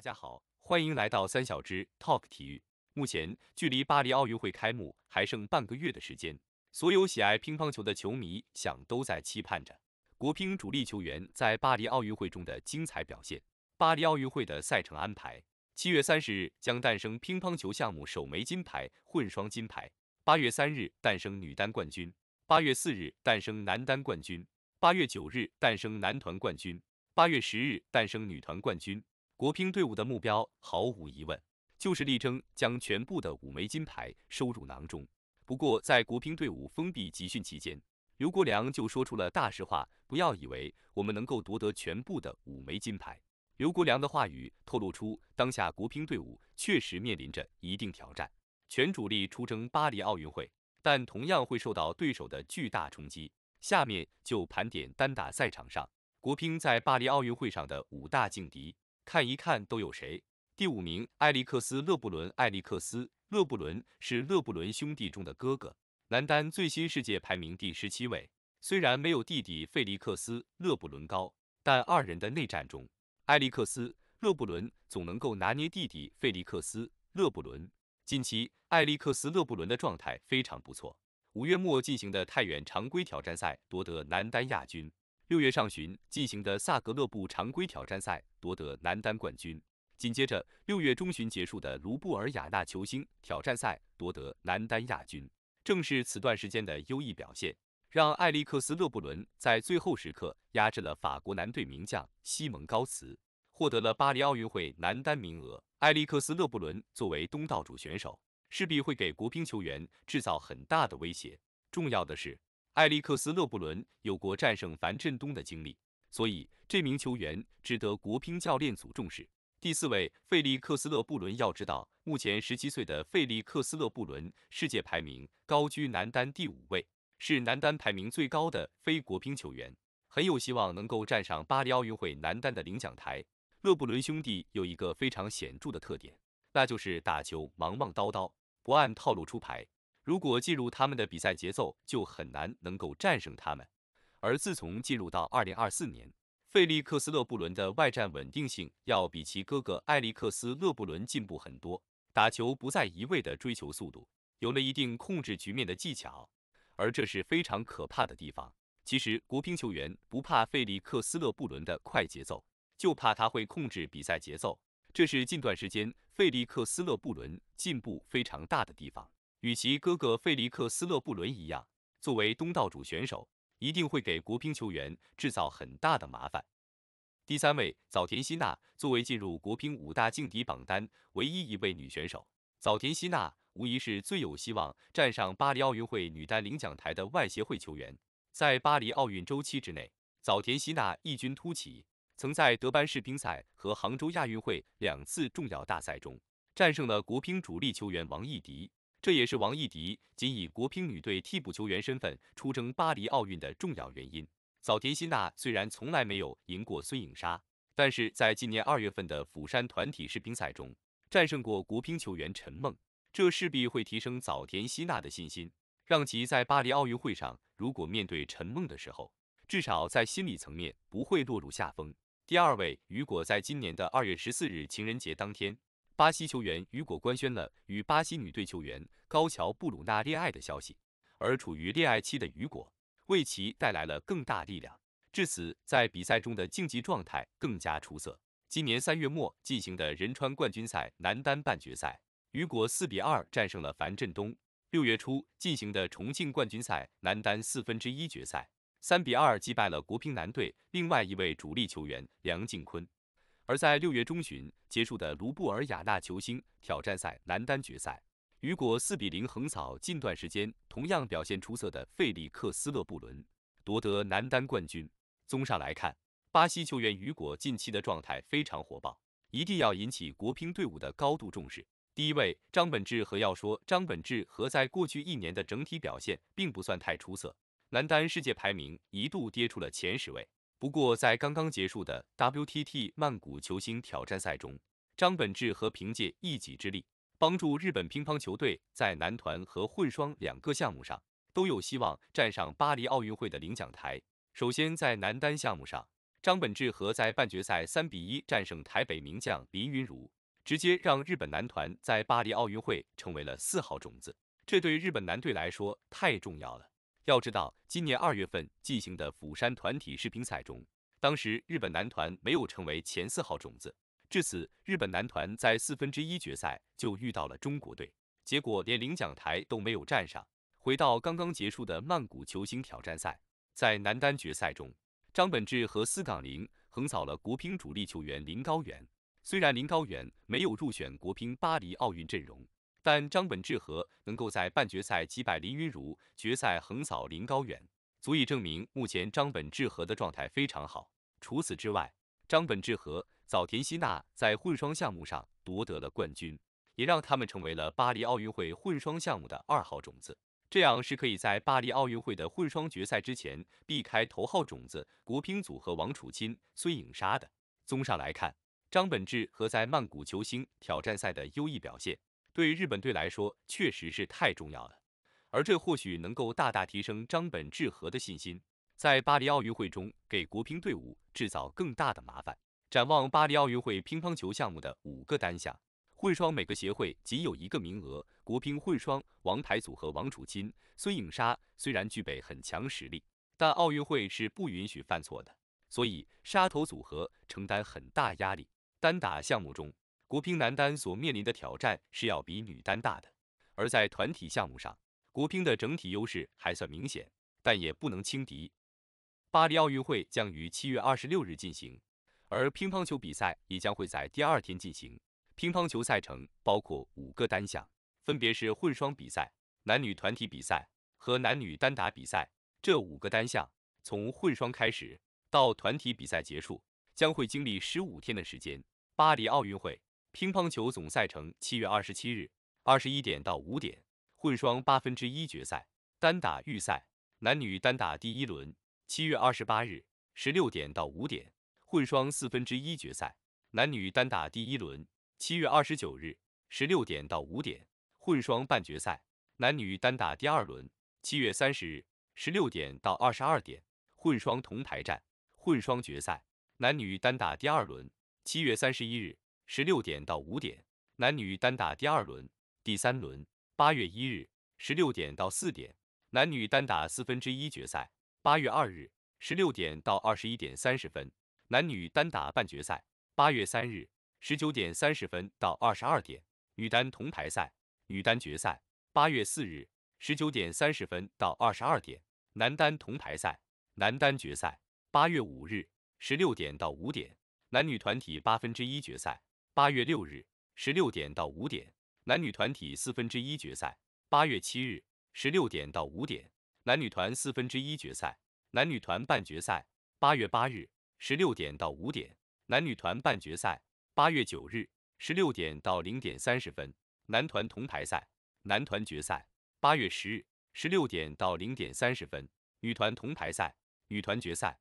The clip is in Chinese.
大家好，欢迎来到三小只 Talk 体育。目前距离巴黎奥运会开幕还剩半个月的时间，所有喜爱乒乓球的球迷想都在期盼着国乒主力球员在巴黎奥运会中的精彩表现。巴黎奥运会的赛程安排：七月三十日将诞生乒乓球项目首枚金牌，混双金牌；八月三日诞生女单冠军；八月四日诞生男单冠军；八月九日诞生男团冠军；八月十日诞生女团冠军。国乒队伍的目标毫无疑问就是力争将全部的五枚金牌收入囊中。不过，在国乒队伍封闭集训期间，刘国梁就说出了大实话：“不要以为我们能够夺得全部的五枚金牌。”刘国梁的话语透露出，当下国乒队伍确实面临着一定挑战。全主力出征巴黎奥运会，但同样会受到对手的巨大冲击。下面就盘点单打赛场上国乒在巴黎奥运会上的五大劲敌。看一看都有谁？第五名，艾利克斯·勒布伦。艾利克斯·勒布伦是勒布伦兄弟中的哥哥，男单最新世界排名第十七位。虽然没有弟弟费利克斯·勒布伦高，但二人的内战中，艾利克斯·勒布伦总能够拿捏弟弟费利克斯·勒布伦。近期，艾利克斯·勒布伦的状态非常不错，五月末进行的太原常规挑战赛夺得男单亚军。六月上旬进行的萨格勒布常规挑战赛夺得男单冠军，紧接着六月中旬结束的卢布尔雅纳球星挑战赛夺得男单亚军。正是此段时间的优异表现，让艾利克斯·勒布伦在最后时刻压制了法国男队名将西蒙·高茨，获得了巴黎奥运会男单名额。艾利克斯·勒布伦作为东道主选手，势必会给国乒球员制造很大的威胁。重要的是。艾利克斯·勒布伦有过战胜樊振东的经历，所以这名球员值得国乒教练组重视。第四位，费利克斯·勒布伦。要知道，目前十七岁的费利克斯·勒布伦世界排名高居男单第五位，是男单排名最高的非国乒球员，很有希望能够站上巴黎奥运会男单的领奖台。勒布伦兄弟有一个非常显著的特点，那就是打球忙忙叨叨，不按套路出牌。如果进入他们的比赛节奏，就很难能够战胜他们。而自从进入到二零二四年，费利克斯勒布伦的外战稳定性要比其哥哥艾利克斯勒布伦进步很多，打球不再一味的追求速度，有了一定控制局面的技巧。而这是非常可怕的地方。其实国乒球员不怕费利克斯勒布伦的快节奏，就怕他会控制比赛节奏。这是近段时间费利克斯勒布伦进步非常大的地方。与其哥哥费利克斯勒布伦一样，作为东道主选手，一定会给国乒球员制造很大的麻烦。第三位，早田希娜作为进入国乒五大劲敌榜单唯一一位女选手，早田希娜无疑是最有希望站上巴黎奥运会女单领奖台的外协会球员。在巴黎奥运周期之内，早田希娜异军突起，曾在德班世乒赛和杭州亚运会两次重要大赛中战胜了国乒主力球员王艺迪。这也是王艺迪仅以国乒女队替补球员身份出征巴黎奥运的重要原因。早田希娜虽然从来没有赢过孙颖莎，但是在今年二月份的釜山团体世乒赛中战胜过国乒球员陈梦，这势必会提升早田希娜的信心，让其在巴黎奥运会上如果面对陈梦的时候，至少在心理层面不会落入下风。第二位，雨果在今年的二月十四日情人节当天。巴西球员雨果官宣了与巴西女队球员高桥布鲁娜恋爱的消息，而处于恋爱期的雨果为其带来了更大力量，至此在比赛中的竞技状态更加出色。今年三月末进行的仁川冠军赛男单半决赛，雨果四比二战胜了樊振东；六月初进行的重庆冠军赛男单四分之一决赛，三比二击败了国乒男队另外一位主力球员梁靖昆。而在六月中旬结束的卢布尔雅纳球星挑战赛男单决赛，雨果四比零横扫近段时间同样表现出色的费利克斯勒布伦，夺得男单冠军。综上来看，巴西球员雨果近期的状态非常火爆，一定要引起国乒队伍的高度重视。第一位，张本智和。要说张本智和在过去一年的整体表现并不算太出色，男单世界排名一度跌出了前十位。不过，在刚刚结束的 WTT 曼谷球星挑战赛中，张本智和凭借一己之力，帮助日本乒乓球队在男团和混双两个项目上都有希望站上巴黎奥运会的领奖台。首先在男单项目上，张本智和在半决赛三比一战胜台北名将林昀儒，直接让日本男团在巴黎奥运会成为了四号种子，这对日本男队来说太重要了。要知道，今年二月份进行的釜山团体世乒赛中，当时日本男团没有成为前四号种子。至此，日本男团在四分之一决赛就遇到了中国队，结果连领奖台都没有站上。回到刚刚结束的曼谷球星挑战赛，在男单决赛中，张本智和、斯港林横扫了国乒主力球员林高远。虽然林高远没有入选国乒巴黎奥运阵容。但张本智和能够在半决赛击败林昀儒，决赛横扫林高远，足以证明目前张本智和的状态非常好。除此之外，张本智和、早田希娜在混双项目上夺得了冠军，也让他们成为了巴黎奥运会混双项目的二号种子。这样是可以在巴黎奥运会的混双决赛之前避开头号种子国乒组合王楚钦、孙颖莎的。综上来看，张本智和在曼谷球星挑战赛的优异表现。对日本队来说，确实是太重要了，而这或许能够大大提升张本智和的信心，在巴黎奥运会中给国乒队伍制造更大的麻烦。展望巴黎奥运会乒乓球项目的五个单项，混双每个协会仅有一个名额，国乒混双王牌组合王楚钦、孙颖莎虽然具备很强实力，但奥运会是不允许犯错的，所以杀头组合承担很大压力。单打项目中，国乒男单所面临的挑战是要比女单大的，而在团体项目上，国乒的整体优势还算明显，但也不能轻敌。巴黎奥运会将于七月二十六日进行，而乒乓球比赛也将会在第二天进行。乒乓球赛程包括五个单项，分别是混双比赛、男女团体比赛和男女单打比赛。这五个单项从混双开始到团体比赛结束，将会经历十五天的时间。巴黎奥运会。乒乓球总赛程：七月二十七日二十一点到五点，混双八分之一决赛、单打预赛、男女单打第一轮；七月二十八日十六点到五点，混双四分之一决赛、男女单打第一轮；七月二十九日十六点到五点，混双半决赛、男女单打第二轮；七月三十日十六点到二十二点，混双铜牌战、混双决赛、男女单打第二轮；七月三十一日。十六点到五点，男女单打第二轮、第三轮。八月一日，十六点到四点，男女单打四分之一决赛。八月二日，十六点到二十一点三十分，男女单打半决赛。八月三日，十九点三十分到二十二点，女单铜牌赛、女单决赛。八月四日，十九点三十分到二十二点，男单铜牌赛、男单决赛。八月五日，十六点到五点，男女团体八分之一决赛。八月六日十六点到五点男女团体四分之一决赛。八月七日十六点到五点男女团四分之一决赛。男女团半决赛。八月八日十六点到五点男女团半决赛。八月九日十六点到零点三十分男团铜牌赛。男团决赛。八月十日十六点到零点三十分女团铜牌赛。女团决赛。